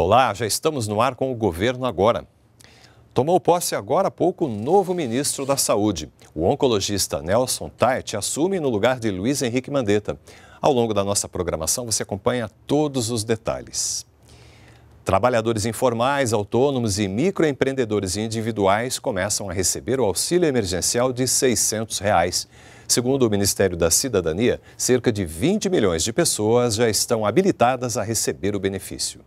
Olá, já estamos no ar com o governo agora. Tomou posse agora há pouco o novo ministro da Saúde. O oncologista Nelson Tait assume no lugar de Luiz Henrique Mandetta. Ao longo da nossa programação, você acompanha todos os detalhes. Trabalhadores informais, autônomos e microempreendedores individuais começam a receber o auxílio emergencial de R$ 600. Reais. Segundo o Ministério da Cidadania, cerca de 20 milhões de pessoas já estão habilitadas a receber o benefício.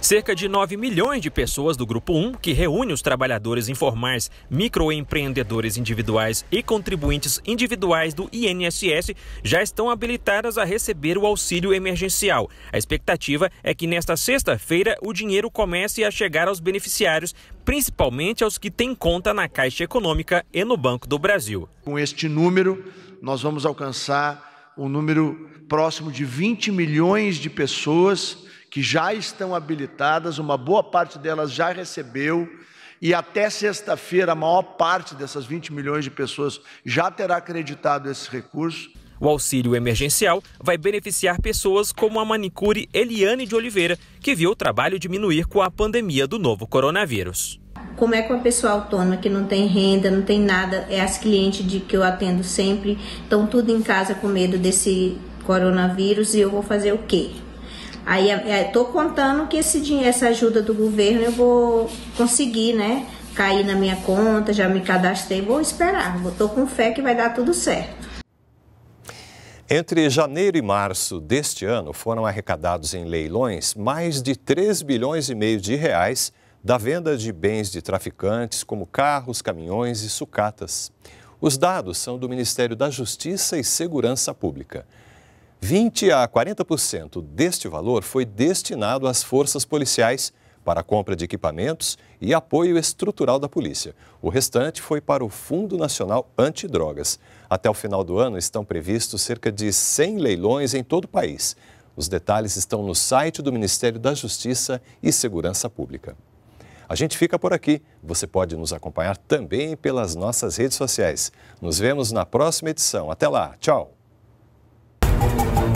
Cerca de 9 milhões de pessoas do Grupo 1, que reúne os trabalhadores informais, microempreendedores individuais e contribuintes individuais do INSS, já estão habilitadas a receber o auxílio emergencial. A expectativa é que nesta sexta-feira o dinheiro comece a chegar aos beneficiários, principalmente aos que têm conta na Caixa Econômica e no Banco do Brasil. Com este número, nós vamos alcançar um número próximo de 20 milhões de pessoas que já estão habilitadas, uma boa parte delas já recebeu, e até sexta-feira a maior parte dessas 20 milhões de pessoas já terá acreditado esse recurso. O auxílio emergencial vai beneficiar pessoas como a manicure Eliane de Oliveira, que viu o trabalho diminuir com a pandemia do novo coronavírus. Como é que uma pessoa autônoma que não tem renda, não tem nada, é as clientes de que eu atendo sempre, estão tudo em casa com medo desse coronavírus e eu vou fazer o quê? Aí estou é, é, contando que esse dinheiro, essa ajuda do governo eu vou conseguir, né? Cair na minha conta, já me cadastrei, vou esperar. Estou com fé que vai dar tudo certo. Entre janeiro e março deste ano, foram arrecadados em leilões mais de 3 bilhões e meio de reais da venda de bens de traficantes, como carros, caminhões e sucatas. Os dados são do Ministério da Justiça e Segurança Pública. 20 a 40% deste valor foi destinado às forças policiais para a compra de equipamentos e apoio estrutural da polícia. O restante foi para o Fundo Nacional Antidrogas. Até o final do ano estão previstos cerca de 100 leilões em todo o país. Os detalhes estão no site do Ministério da Justiça e Segurança Pública. A gente fica por aqui. Você pode nos acompanhar também pelas nossas redes sociais. Nos vemos na próxima edição. Até lá. Tchau. Thank you.